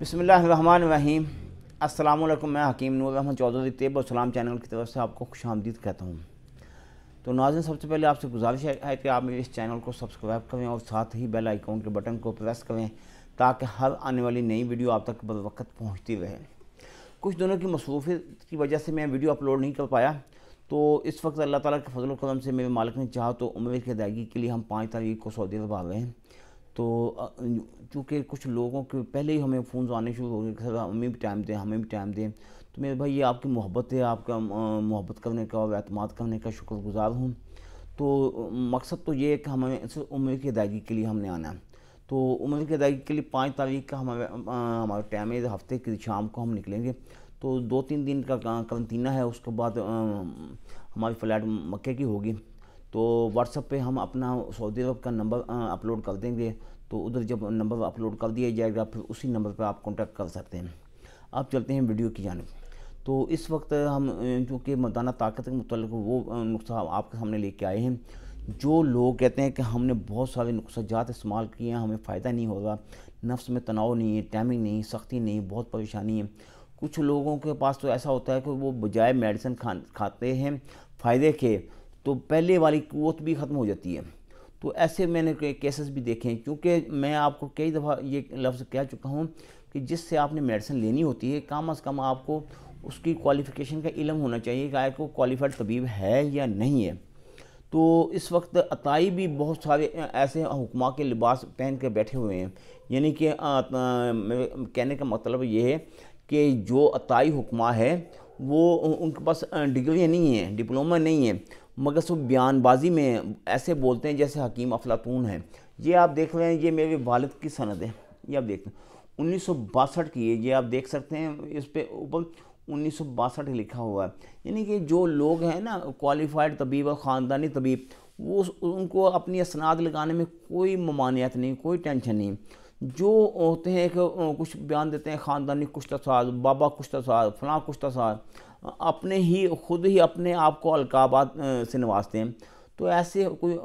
बसमीम अस्सलाम मैं हकीम नूर रहमान चौधरी तेब और सलाम चैनल की तरफ से आपको खुश आमदीद कहता हूँ तो नाजन सबसे पहले आपसे गुजारिश है कि आप मेरे इस चैनल को सब्सक्राइब करें और साथ ही बेल आइकॉन के बटन को प्रेस करें ताकि हर आने वाली नई वीडियो आप तक बर वक्त पहुँचती रहे कुछ दिनों की मसरूफ की वजह से मैं वीडियो अपलोड नहीं कर पाया तो इस वक्त अल्लाह ताला के फजल करम से मेरे मालिक ने चाहा तो उम्र की अदायगी के लिए हम पाँच तारीख को सऊदी अरब आ रहे हैं तो चूँकि कुछ लोगों के पहले ही हमें फ़ोन आने शुरू हो गए कि सर हमें भी टाइम दें हमें भी टाइम दें तो मेरे भाई ये आपकी मोहब्बत है आपका मोहब्बत करने का और अतमाद करने का शुक्रगुजार हूँ तो मकसद तो ये है कि हमें सिर्फ उम्र की अदायगी के लिए हमने आना है तो उम्र की अदायगी के लिए पाँच तारीख का हमारे हमारा टाइम है हफ्ते की शाम को हम निकलेंगे तो दो तीन दिन का करंतना है उसके बाद हमारी फ़्लैट मक्के की होगी तो व्हाट्सअप पे हम अपना सऊदी अरब का नंबर अपलोड कर देंगे तो उधर जब नंबर अपलोड कर दिया जाएगा फिर उसी नंबर पर आप कॉन्टैक्ट कर सकते हैं आप चलते हैं वीडियो की जानब तो इस वक्त हम चूँकि मदाना ताकत के मुतल वो नुस्खा आपके सामने लेके आए हैं जो लोग कहते हैं कि हमने बहुत सारे नुस्खात इस्तेमाल किए हैं हमें फ़ायदा नहीं होगा नफ्स में तनाव नहीं है टाइमिंग नहीं सख्ती नहीं बहुत परेशानी है कुछ लोगों के पास तो ऐसा होता है कि वो बजाय मेडिसिन खा खाते हैं फ़ायदे के तो पहले वाली कुत भी ख़त्म हो जाती है तो ऐसे मैंने केसेस भी देखे हैं क्योंकि मैं आपको कई दफ़ा ये लफ्ज़ कह चुका हूँ कि जिससे आपने मेडिसिन लेनी होती है कम अज़ कम आपको उसकी क्वालिफ़िकेशन का इलम होना चाहिए कि आपको क्वालिफाइड तबीब है या नहीं है तो इस वक्त अताई भी बहुत सारे ऐसे हुक्मा के लिबास पहन के बैठे हुए हैं यानी कि कहने का मतलब ये है कि जो अताई हुक्मा है वो उनके पास डिग्री नहीं है डिप्लोमा नहीं है मगर सो बयानबाजी में ऐसे बोलते हैं जैसे हकीम अफलातून है ये आप देख रहे हैं ये मेरे वालद की सनद है ये आप देख उन्नीस सौ बासठ की है ये आप देख सकते हैं इस पर ऊपर उन्नीस सौ बासठ लिखा हुआ है यानी कि जो लोग हैं ना क्वालिफाइड तबीब और ख़ानदानी तबीब वो उनको अपनी असनाद लगाने में कोई ममानियत नहीं कोई टेंशन नहीं जो होते हैं कुछ बयान देते हैं ख़ानदानी कुश्ता तो साज बाबा कुश्ता तो साज फलां कुश्ता तो साज अपने ही खुद ही अपने आप को अलकाबाद से नवाजते हैं तो ऐसे कोई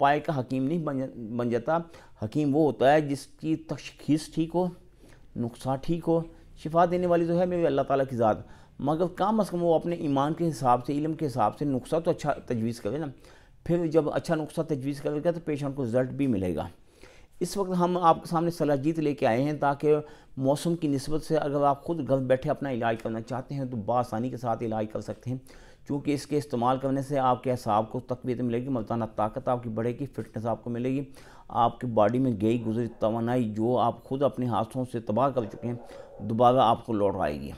पाए का हकीम नहीं बन बन जाता हकीम वो होता है जिसकी तशखीस ठीक हो नुस्खा ठीक हो शिफा देने वाली तो है मेरी अल्लाह ताला की ज़ात मगर कम अज़ कम वो अपने ईमान के हिसाब से इलम के हिसाब से नुस्खा तो अच्छा तजवीज़ करे ना फिर जब अच्छा नुस्खा तजवीज़ करेगा तो पेशेंट को रिज़ल्ट भी मिलेगा इस वक्त हम आपके सामने सलाजीत लेके आए हैं ताकि मौसम की नस्बत से अगर आप खुद घर बैठे अपना इलाज करना चाहते हैं तो बसानी के साथ इलाज कर सकते हैं क्योंकि इसके इस्तेमाल करने से आपके असाब को तकबीत मिलेगी मलताना ताकत आपकी बढ़ेगी फिटनेस आपको मिलेगी आपकी बॉडी में गई गुजरी तोानाई जो आप खुद अपने हाथों से तबाह कर चुके हैं दोबारा आपको लौट आएगी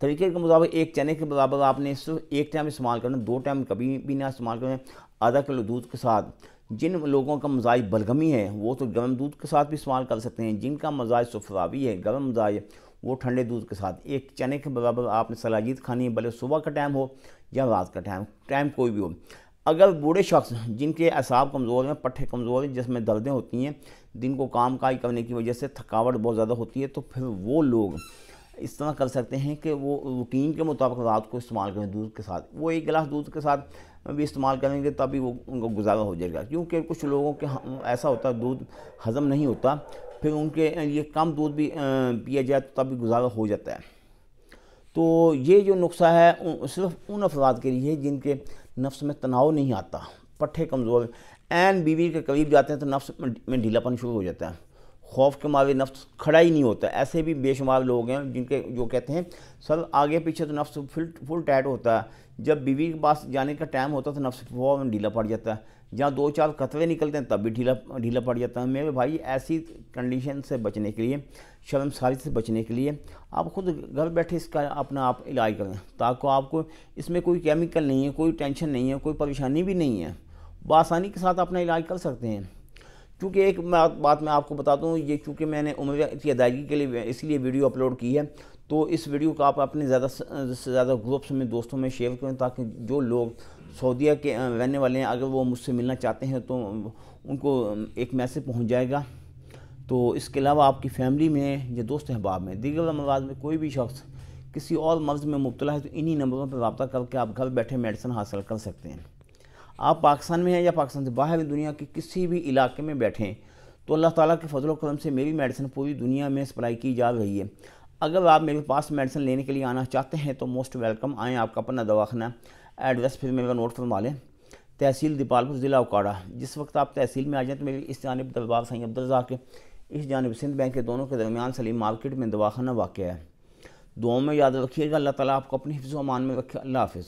तरीके के मुताबिक एक चने के बराबर आपने इस एक टाइम इस्तेमाल करना दो टाइम कभी भी ना इस्तेमाल करना आधा किलो दूध के साथ जिन लोगों का मजाज बलगमी है वो तो गर्म दूध के साथ भी इस्तेमाल कर सकते हैं जिनका मजाज सफरावी है गर्म मजाज वो ठंडे दूध के साथ एक चने के बराबर आपने सलाजीत खानी है भले सुबह का टाइम हो या रात का टाइम टाइम कोई भी हो अगर बूढ़े शख्स जिनके असाब कमज़ोर हैं पट्ठे कमज़ोर हैं जिसमें दर्दें होती हैं दिन को काम काज करने की वजह से थकावट बहुत ज़्यादा होती है तो फिर वो लोग इस तरह कर सकते हैं कि वो रूटीन के मुताबिक रात को इस्तेमाल करें दूध के साथ वो एक गिलास दूध के साथ भी इस्तेमाल करेंगे तभी वो उनका गुजारा हो जाएगा क्योंकि कुछ लोगों के ऐसा होता है दूध हज़म नहीं होता फिर उनके लिए कम दूध भी पिया जाए तो तभी गुजारा हो जाता है तो ये जो नुस्खा है सिर्फ उन अफराद के लिए जिनके नफ्स में तनाव नहीं आता पट्ठे कमज़ोर एन बीवी के करीब जाते हैं तो नफ्स में ढीलापन शुरू हो जाता है खौफ के मारे नफ्स खड़ा ही नहीं होता ऐसे भी बेशुमार लोग हैं जिनके जो कहते हैं सर आगे पीछे तो नफ्स फुल फुल टाइट होता है जब बीवी के पास जाने का टाइम होता है तो नफ्स फौरन ढीला पड़ जाता है जहाँ दो चार कतरे निकलते हैं तब भी ढीला ढीला पड़ जाता है मेरे भाई ऐसी कंडीशन से बचने के लिए शर्मसारी से बचने के लिए आप खुद घर बैठे इसका अपना आप इलाज करें ताकि आपको इसमें कोई केमिकल नहीं है कोई टेंशन नहीं है कोई परेशानी भी नहीं है आसानी के साथ अपना इलाज कर सकते हैं क्योंकि एक मैं बात मैं आपको बता दूँ ये चूँकि मैंने उम्र की अदायगी के लिए इसलिए वीडियो अपलोड की है तो इस वीडियो को आप अपने ज़्यादा से ज़्यादा ग्रुप्स में दोस्तों में शेयर करें ताकि जो लोग सऊदीया के रहने वाले हैं अगर वो मुझसे मिलना चाहते हैं तो उनको एक मैसेज पहुंच जाएगा तो इसके अलावा आपकी फैमिली में या दोस्त अहबाब में दीगर अमराज में कोई भी शख्स किसी और मर्ज़ में मुबतला है तो इन्हीं नंबरों पर रबता करके आप घर बैठे मेडिसन हासिल कर सकते हैं आप पाकिस्तान में हैं या पाकिस्तान से बाहर दुनिया के किसी भी इलाके में बैठें तो अल्लाह ताला के फजल करम से मेरी मेडिसिन पूरी दुनिया में सप्लाई की जा रही है अगर आप मेरे पास मेडिसिन लेने के लिए आना चाहते हैं तो मोस्ट वेलकम आएँ आपका अपना दवाखाना एड्रेस फिर मेरा नोट फरमा लें तहसील दीपालपुर ज़िला उकाड़ा जिस वक्त आप तहसील में आ जाएँ तो मेरे इस जानब दरबार सही अब्दुलजा के इस जानब सिंध बैंक के दोनों के दरमियान सलीम मार्केट में दवाखाना वाक़ है दुआओं में याद रखिएगा अल्लाह ताला आपको अपने हिफ्ज़ अमान में रखे अल्लाह हाफ़